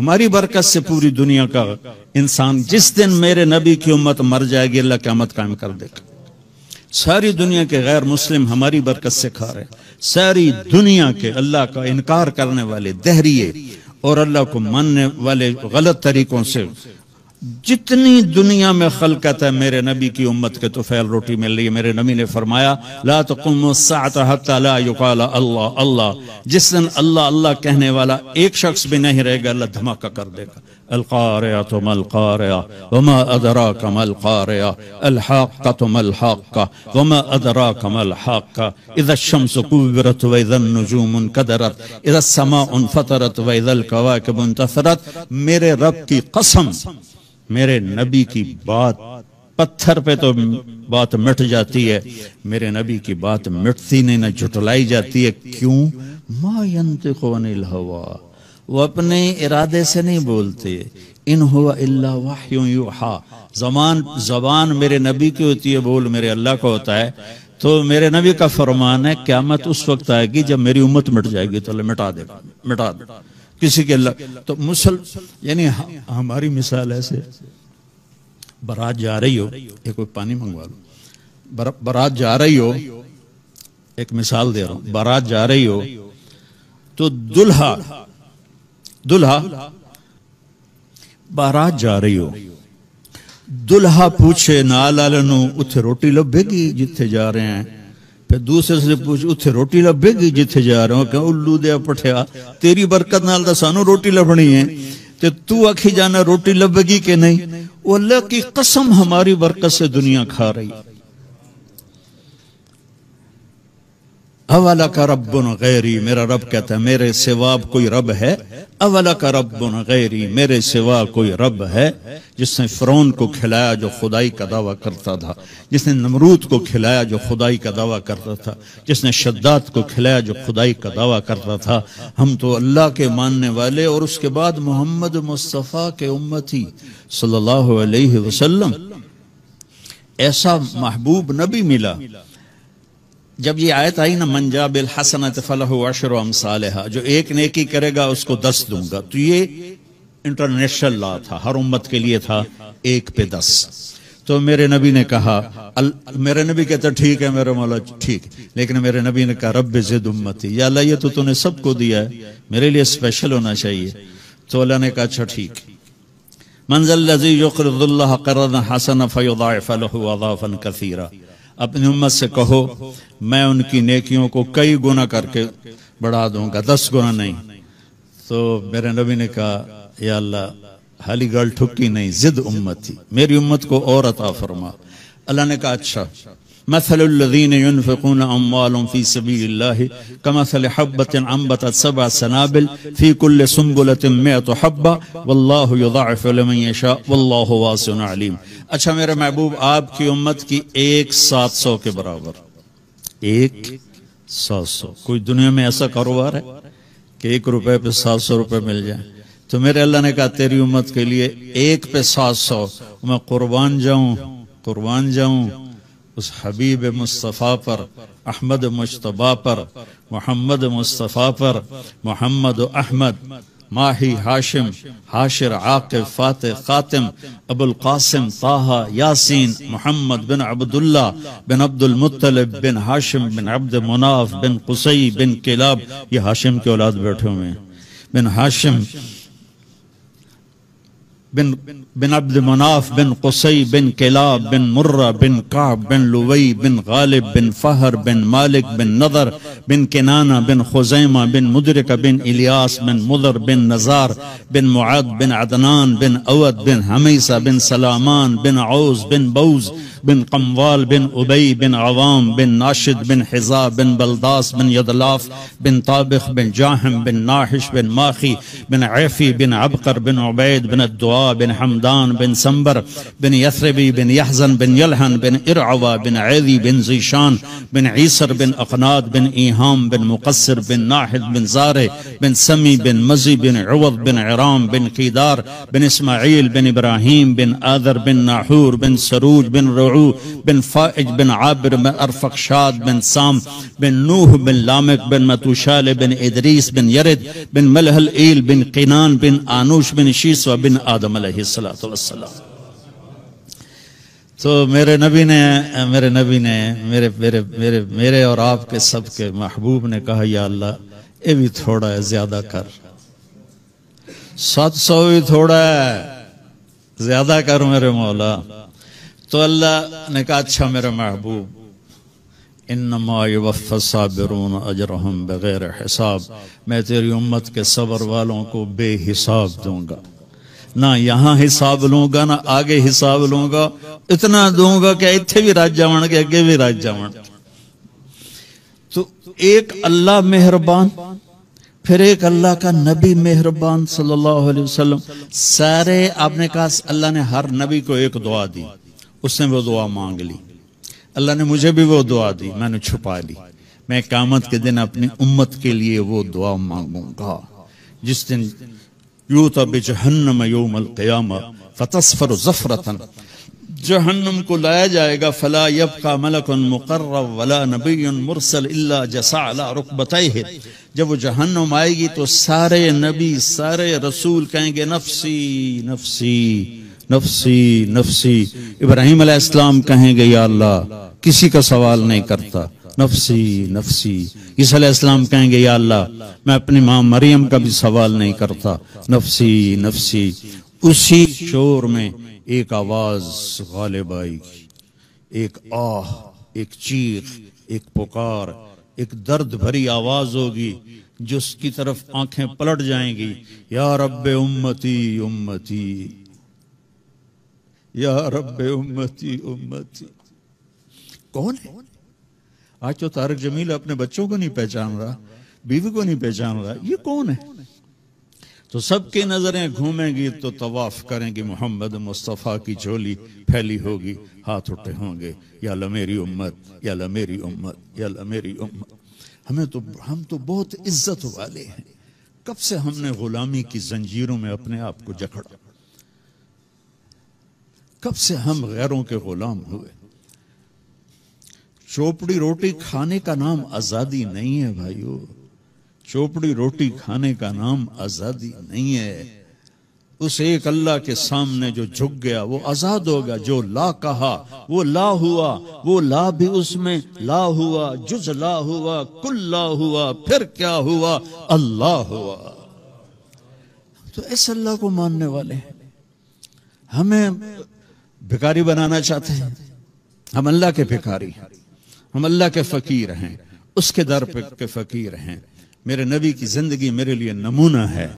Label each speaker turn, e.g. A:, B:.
A: ہماری برکت سے پوری دنیا کا انسان جس دن میرے نبی کی امت مر جائے گی اللہ قیامت قائم کر دے گا ساری دنیا کے غیر مسلم ہماری برکت سے کھا رہے ساری دنیا کے اللہ کا انکار کرنے والے دہریے اور اللہ کو ماننے والے غلط طریقوں سے جتنی دنیا میں خلقت ہے میرے نبی کی امت کے توفیل روٹی میں لیے میرے نبی نے فرمایا لا تقم الساعت حتی لا یقال اللہ اللہ جس دن اللہ اللہ کہنے والا ایک شخص بھی نہیں رہے گا اللہ دھماکہ کر دے گا القارعہ تم القارعہ وما ادراک ما القارعہ الحاقہ تم الحاقہ وما ادراک ما الحاقہ اذا الشمس قبرت و اذا النجوم انقدرت اذا السماء انفطرت و اذا الكواکب انتفرت میرے رب کی قسم میرے نبی کی بات پتھر پہ تو بات مٹ جاتی ہے میرے نبی کی بات مٹتی نہیں نہ جھٹلائی جاتی ہے کیوں ما ینتقون الہوا وہ اپنے ارادے سے نہیں بولتے ان ہوا الا وحی یوحا زمان زبان میرے نبی کی ہوتی ہے بول میرے اللہ کا ہوتا ہے تو میرے نبی کا فرمان ہے قیامت اس وقت آئے گی جب میری امت مٹ جائے گی تو اللہ مٹا دے مٹا دے کسی کے اللہ تو مسل یعنی ہماری مثال ایسے برات جا رہی ہو یہ کوئی پانی منگوا لو برات جا رہی ہو ایک مثال دے رہا ہوں بارات جا رہی ہو تو دلہا دلہا بارات جا رہی ہو دلہا پوچھے نال اتھے روٹی لبے گی جتھے جا رہے ہیں پھر دوسرے سے پوچھ اتھے روٹی لبے گی جتھے جا رہا ہوں کہ اُلو دیا پٹیا تیری برکت نال دا سانو روٹی لبنی ہے روٹی لبے گی کہ نہیں اللہ کی قسم ہماری برکت سے دنیا کھا رہی ہے اولا کا رب غیری میرا رب کہتا ہے میرے سوا کوئی رب ہے اولا کا رب غیری میرے سوا کوئی رب ہے جس نے فرون کو کھلایا جو خدائی کا دعویٰ کرتا تھا جس نے نمرود کو کھلایا جو خدائی کا دعویٰ کرتا تھا جس نے شداد کو کھلایا جو خدائی کا دعویٰ کرتا تھا ہم تو اللہ کے ماننے والے اور اس کے بعد محمد مصطفیٰ کے امتی صلی اللہ علیہ وسلم ایسا محبوب نبی ملا جب یہ آیت آئی نا منجا بل حسن شروع جو ایک نیکی ایک کرے گا اس کو دس دوں گا تو یہ انٹرنیشنل لا تھا ہر امت کے لیے تھا ایک پہ دس تو میرے نبی نے کہا میرے نبی کہتا ٹھیک ہے میرے مولا جی، ٹھیک لیکن میرے نبی نے کہا رب زد امتی یا اللہ یہ تو تو نے سب کو دیا ہے میرے لیے اسپیشل ہونا چاہیے تو اللہ نے کہا اچھا ٹھیک منزل لذی اللہ حسن اضافا اپنی امت سے کہو میں ان کی نیکیوں کو کئی گنا کر کے بڑھا دوں گا دس گنا نہیں تو میرے نبی نے کہا یا اللہ حالی گرل ٹھکی نہیں زد امت تھی میری امت کو اور عطا فرما اللہ نے کہا اچھا مثل الذين ينفقون اموالهم في سبيل الله كمثل حبة انبتت سبع سنابل في كل سنبلة 100 حبة والله يضاعف لمن يشاء والله واسع عليم اچھا میرے محبوب آپ کی امت کی ایک سات سو کے برابر ایک سات سو کوئی دنیا میں ایسا کاروبار ہے کہ ایک روپے پہ سات سو روپے مل جائیں تو میرے اللہ نے کہا تیری امت کے لیے ایک پہ سات سو میں قربان جاؤں قربان جاؤں اس حبیب مصطفیٰ پر احمد مشتبہ پر محمد مصطفیٰ پر محمد احمد ماہی ہاشم حاشر عاقب فاتح خاتم ابو القاسم طاہا یاسین محمد بن عبداللہ بن عبد المطلب بن ہاشم بن عبد مناف بن قسی بن کلاب یہ ہاشم کے اولاد بیٹھے ہوئے ہیں بن ہاشم بن بن عبد مناف بن قصي بن كلاب بن مرة بن كعب بن لوي بن غالب بن فهر بن مالك بن نظر بن كنانة بن خزيمة بن مدركة بن إلياس بن مضر بن نزار بن معد بن عدنان بن أود بن هميسة بن سلامان بن عوز بن بوز بن قمضال بن أبي بن عظام بن ناشد بن حزاء بن بلداس بن يضلاف بن طابخ بن جاحم بن ناحش بن ماخي بن عفي بن عبقر بن عبيد بن الدوار بن حمدان بن سمبر بن يثربي بن يحزن بن يلهن بن إرعوة بن عذي بن زيشان بن عيسر بن أقناد بن إيهام بن مقصر بن ناحد بن زاري بن سمي بن مزي بن عوض بن عرام بن قيدار بن إسماعيل بن إبراهيم بن آذر بن ناحور بن سروج بن رعو بن فائج بن عابر بن أرفقشاد بن سام بن نوح بن لامك بن متوشال بن إدريس بن يرد بن ملهل إيل بن قنان بن آنوش بن شيسوى بن آدم علیہ السلام تو میرے نبی نے میرے نبی نے میرے میرے میرے میرے اور آپ کے سب کے محبوب نے کہا یا اللہ یہ بھی تھوڑا ہے زیادہ کر سات سو بھی تھوڑا ہے زیادہ کر میرے مولا تو اللہ نے کہا اچھا میرے محبوب انما اجرہم بغیر حساب میں تیری امت کے صبر والوں کو بے حساب دوں گا نہ یہاں حساب لوں گا نہ آگے حساب لوں گا اتنا دوں گا کہ بھی بھی راج راج اگے تو ایک اللہ مہربان پھر ایک اللہ کا نبی مہربان صلی اللہ علیہ وسلم سارے آپ نے کہا اللہ نے ہر نبی کو ایک دعا دی اس نے وہ دعا مانگ لی اللہ نے مجھے بھی وہ دعا دی میں نے چھپا لی میں قیامت کے دن اپنی امت کے لیے وہ دعا مانگوں گا جس دن یوتا بجہنم یوم القیامہ فتصفر زفرتن جہنم کو لائے جائے گا فلا یبقا ملک مقرب ولا نبی مرسل الا جسا علا رکبتائہ جب وہ جہنم آئے گی تو سارے نبی سارے رسول کہیں گے نفسی نفسی نفسی نفسی ابراہیم علیہ السلام کہیں گے یا اللہ کسی کا سوال نہیں کرتا نفسی نفسی عیسیٰ علیہ السلام کہیں گے یا اللہ میں اپنی ماں مریم کا بھی سوال نہیں کرتا نفسی نفسی اسی شور میں ایک آواز غالب آئی ایک آہ ایک چیخ ایک پکار ایک درد بھری آواز ہوگی جس کی طرف آنکھیں پلٹ جائیں گی یا رب امتی امتی یا رب امتی امتی کون ہے آج تو تارک جمیل اپنے بچوں کو نہیں پہچان رہا بیوی کو نہیں پہچان رہا یہ کون ہے تو سب کے نظریں گھومیں گی تو طواف کریں گی محمد مصطفیٰ کی جھولی پھیلی ہوگی ہاتھ اٹھے ہوں گے یا اللہ میری امت یا اللہ میری امت یا اللہ میری امت ہمیں تو ہم تو بہت عزت والے ہیں کب سے ہم نے غلامی کی زنجیروں میں اپنے آپ کو جکڑا کب سے ہم غیروں کے غلام ہوئے چوپڑی روٹی کھانے کا نام آزادی نہیں ہے بھائیو چوپڑی روٹی کھانے کا نام آزادی نہیں ہے اس ایک اللہ کے سامنے جو جھک گیا وہ آزاد ہو گیا جو لا کہا وہ لا ہوا وہ لا بھی اس میں لا ہوا جز لا ہوا کل لا ہوا پھر کیا ہوا اللہ ہوا تو اس اللہ کو ماننے والے ہیں ہمیں بھکاری بنانا چاہتے ہیں ہم اللہ کے بھکاری ہیں ہم اللہ کے فقیر ہیں اس کے در پہ کے فقیر ہیں میرے نبی کی زندگی میرے لیے نمونہ ہے